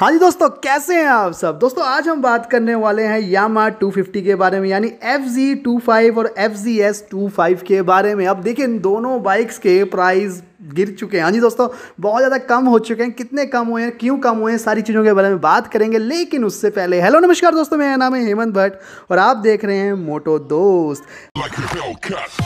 हाँ जी दोस्तों कैसे हैं आप सब दोस्तों आज हम बात करने वाले हैं यामा 250 के बारे में यानी एफ जी टू फाइव और F G S two five के बारे में अब देखिए दोनों बाइक्स के प्राइस गिर चुके हैं हाँ जी दोस्तों बहुत ज़्यादा कम हो चुके हैं कितने कम हुए हैं क्यों कम हुए हैं सारी चीज़ों के बारे में बात करेंगे लेकिन उससे पहले हेलो नमस्कार दोस्तों मेरा नाम है हेमंत भट्ट और आप देख रहे हैं मोटो दोस्त like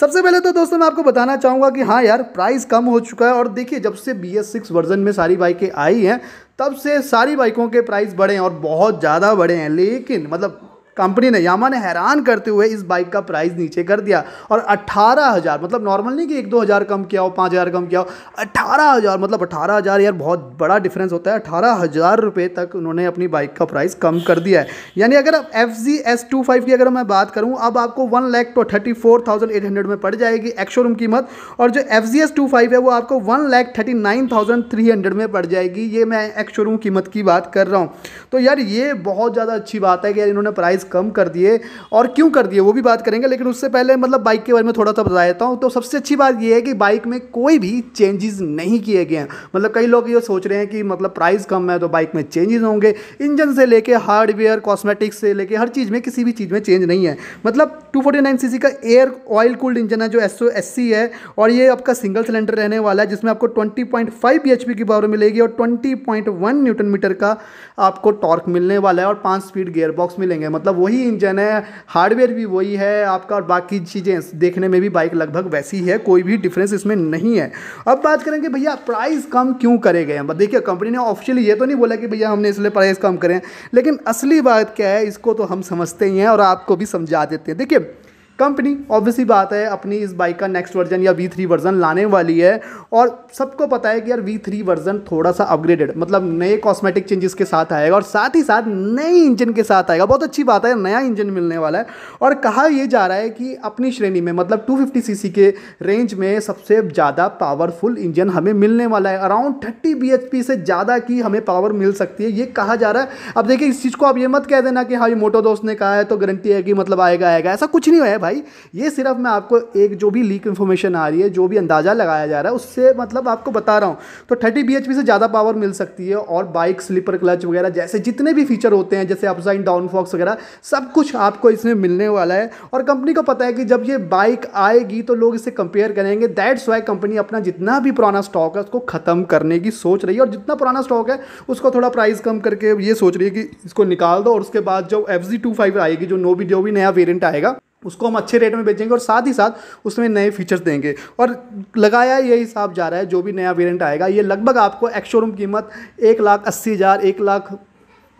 सबसे पहले तो दोस्तों मैं आपको बताना चाहूँगा कि हाँ यार प्राइस कम हो चुका है और देखिए जब से बी एस सिक्स वर्जन में सारी बाइकें आई हैं तब से सारी बाइकों के प्राइस बढ़े हैं और बहुत ज़्यादा बढ़े हैं लेकिन मतलब कंपनी ने यामा ने हैरान करते हुए इस बाइक का प्राइस नीचे कर दिया और अट्ठारह हज़ार मतलब नॉर्मल नहीं कि एक दो हज़ार कम किया हो पाँच हज़ार कम किया हो अट्ठारह हज़ार मतलब अट्ठारह हज़ार यार बहुत बड़ा डिफरेंस होता है अट्ठारह हज़ार रुपये तक उन्होंने अपनी बाइक का प्राइस कम कर दिया है यानी अगर आप F G S two five की अगर मैं बात करूँ अब आपको वन लैख तो thirty four thousand eight hundred में पड़ जाएगी एक्शोरूम कीमत और जो F G S two five है वो आपको one lakh thirty nine thousand three hundred में पड़ जाएगी ये मैं एक्शोरूम कीमत की बात कर रहा हूँ तो यार ये बहुत ज़्यादा अच्छी बात है कि यार इन्होंने प्राइस कम कर दिए और क्यों कर दिए वो भी बात करेंगे लेकिन उससे पहले मतलब बाइक के बारे में थोड़ा सा बता देता हूँ तो सबसे अच्छी बात यह है कि बाइक में कोई भी चेंजेस नहीं किए गए हैं मतलब कई लोग ये सोच रहे हैं कि मतलब प्राइस कम है तो बाइक में चेंजेस होंगे इंजन से लेके हार्डवेयर कॉस्मेटिक्स से लेके हर चीज़ में किसी भी चीज़ में चेंज नहीं है मतलब टू फोर्टी का एयर ऑयल कूल्ड इंजन है जो एस है और ये आपका सिंगल सिलेंडर रहने वाला है जिसमें आपको ट्वेंटी पॉइंट की पावर मिलेगी और ट्वेंटी न्यूटन मीटर का आपको टॉर्क मिलने वाला है और पाँच स्पीड गेयरबॉक्स बॉक्स मिलेंगे मतलब वही इंजन है हार्डवेयर भी वही है आपका और बाकी चीज़ें देखने में भी बाइक लगभग वैसी है कोई भी डिफरेंस इसमें नहीं है अब बात करेंगे भैया प्राइस कम क्यों करे गए देखिए कंपनी ने ऑफिशियली ये तो नहीं बोला कि भैया हमने इसलिए प्राइस कम करें लेकिन असली बात क्या है इसको तो हम समझते ही हैं और आपको भी समझा देते हैं देखिए कंपनी ऑब्वियसली बात है अपनी इस बाइक का नेक्स्ट वर्जन या वी थ्री वर्जन लाने वाली है और सबको पता है कि यार वी थ्री वर्जन थोड़ा सा अपग्रेडेड मतलब नए कॉस्मेटिक चेंजेस के साथ आएगा और साथ ही साथ नए इंजन के साथ आएगा बहुत अच्छी बात है नया इंजन मिलने वाला है और कहा यह जा रहा है कि अपनी श्रेणी में मतलब टू सीसी के रेंज में सबसे ज़्यादा पावरफुल इंजन हमें मिलने वाला है अराउंड थर्टी बी से ज़्यादा की हमें पावर मिल सकती है ये कहा जा रहा है अब देखिए इस चीज़ को आप ये मत कह देना कि हाँ ये मोटो दोस्त ने कहा है तो गारंटी है कि मतलब आएगा आएगा ऐसा कुछ नहीं है भाई भाई ये सिर्फ मैं आपको एक जो भी लीक इन्फॉर्मेशन आ रही है जो भी अंदाज़ा लगाया जा रहा है उससे मतलब आपको बता रहा हूँ तो थर्टी बी से ज़्यादा पावर मिल सकती है और बाइक स्लीपर क्लच वगैरह जैसे जितने भी फीचर होते हैं जैसे अपसाइन फॉक्स वगैरह सब कुछ आपको इसमें मिलने वाला है और कंपनी को पता है कि जब ये बाइक आएगी तो लोग इसे कंपेयर करेंगे दैट्स वाई कंपनी अपना जितना भी पुराना स्टॉक है उसको ख़त्म करने की सोच रही है और जितना पुराना स्टॉक है उसको थोड़ा प्राइस कम करके ये सोच रही है कि इसको निकाल दो और उसके बाद जो एफ जी टू फाइव आएगी जो नो भी जो भी नया वेरियंट आएगा उसको हम अच्छे रेट में बेचेंगे और साथ ही साथ उसमें नए फीचर्स देंगे और लगाया ये हिसाब जा रहा है जो भी नया वेरिएंट आएगा ये लगभग आपको एक्स शोरूम कीमत एक लाख अस्सी हज़ार एक लाख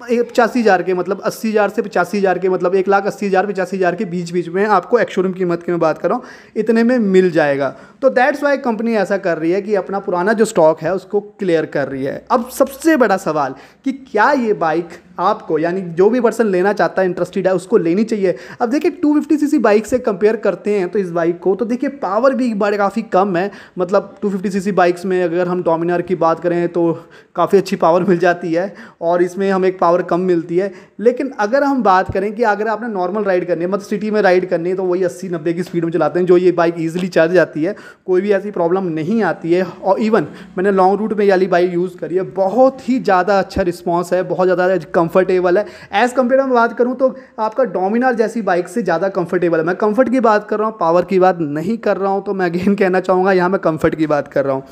पचासी हज़ार के मतलब अस्सी हज़ार से पचासी हज़ार के मतलब एक लाख अस्सी हज़ार पचासी हज़ार के बीच बीच में आपको एक्शोरूम कीमत की मैं बात कर रहा हूँ इतने में मिल जाएगा तो दैट्स वाई कंपनी ऐसा कर रही है कि अपना पुराना जो स्टॉक है उसको क्लियर कर रही है अब सबसे बड़ा सवाल कि क्या ये बाइक आपको यानी जो भी पर्सन लेना चाहता है इंटरेस्टेड है उसको लेनी चाहिए अब देखिए two fifty C C bike से कंपेयर करते हैं तो इस बाइक को तो देखिए पावर भी बड़े काफ़ी कम है मतलब two fifty C C bikes में अगर हम डोमिनर की बात करें तो काफ़ी अच्छी पावर मिल जाती है और इसमें हमें एक पावर कम मिलती है लेकिन अगर हम बात करें कि अगर आपने नॉर्मल राइड करनी है मतलब सिटी में राइड करनी है तो वही अस्सी नब्बे की स्पीड में चलाते हैं जो ये बाइक ईजिली चल जाती है कोई भी ऐसी प्रॉब्लम नहीं आती है और इवन मैंने लॉन्ग रूट में वाली बाइक यूज़ करी है बहुत ही ज़्यादा अच्छा रिस्पॉन्स है बहुत ज़्यादा कम कंफर्टेबल है एज़ कंपेयर मैं बात करूँ तो आपका डोमिनार जैसी बाइक से ज़्यादा कंफर्टेबल है मैं कंफर्ट की बात कर रहा हूँ पावर की बात नहीं कर रहा हूँ तो मैं अगेन कहना चाहूँगा यहाँ मैं कंफर्ट की बात कर रहा हूँ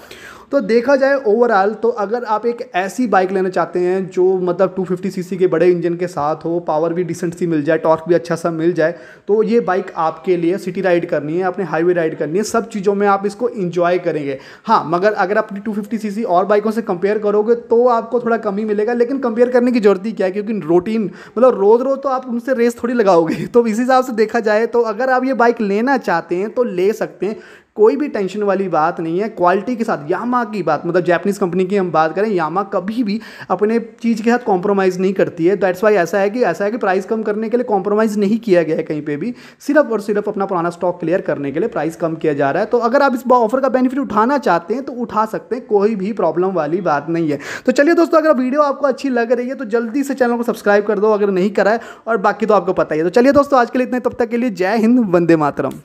तो देखा जाए ओवरऑल तो अगर आप एक ऐसी बाइक लेना चाहते हैं जो मतलब 250 सीसी के बड़े इंजन के साथ हो पावर भी डिसेंट सी मिल जाए टॉर्क भी अच्छा सा मिल जाए तो ये बाइक आपके लिए सिटी राइड करनी है अपने हाईवे राइड करनी है सब चीज़ों में आप इसको इंजॉय करेंगे हाँ मगर अगर अपनी टू फिफ्टी और बाइकों से कंपेयर करोगे तो आपको थोड़ा कम ही मिलेगा लेकिन कंपेयर करने की जरूरत ही क्या है क्योंकि रूटीन मतलब रोज़ रोज़ तो आप उनसे रेस थोड़ी लगाओगे तो इसी हिसाब से देखा जाए तो अगर आप ये बाइक लेना चाहते हैं तो ले सकते हैं कोई भी टेंशन वाली बात नहीं है क्वालिटी के साथ यामा की बात मतलब जैपनीज़ कंपनी की हम बात करें यामा कभी भी अपने चीज़ के साथ कॉम्प्रोमाइज़ नहीं करती है दैट्स वाई ऐसा है कि ऐसा है कि प्राइस कम करने के लिए कॉम्प्रोमाइज़ नहीं किया गया है कहीं पर भी सिर्फ और सिर्फ अपना पुराना स्टॉक क्लियर करने के लिए प्राइस कम किया जा रहा है तो अगर आप इस ऑफर का बेनिफिट उठाना चाहते हैं तो उठा सकते हैं कोई भी प्रॉब्लम वाली बात नहीं है तो चलिए दोस्तों अगर वीडियो आपको अच्छी लग रही है तो जल्दी से चैनल को सब्सक्राइब कर दो अगर नहीं करा है और बाकी तो आपको पता ही है तो चलिए दोस्तों आज के लिए इतने तब तक के लिए जय हिंद वंदे मातरम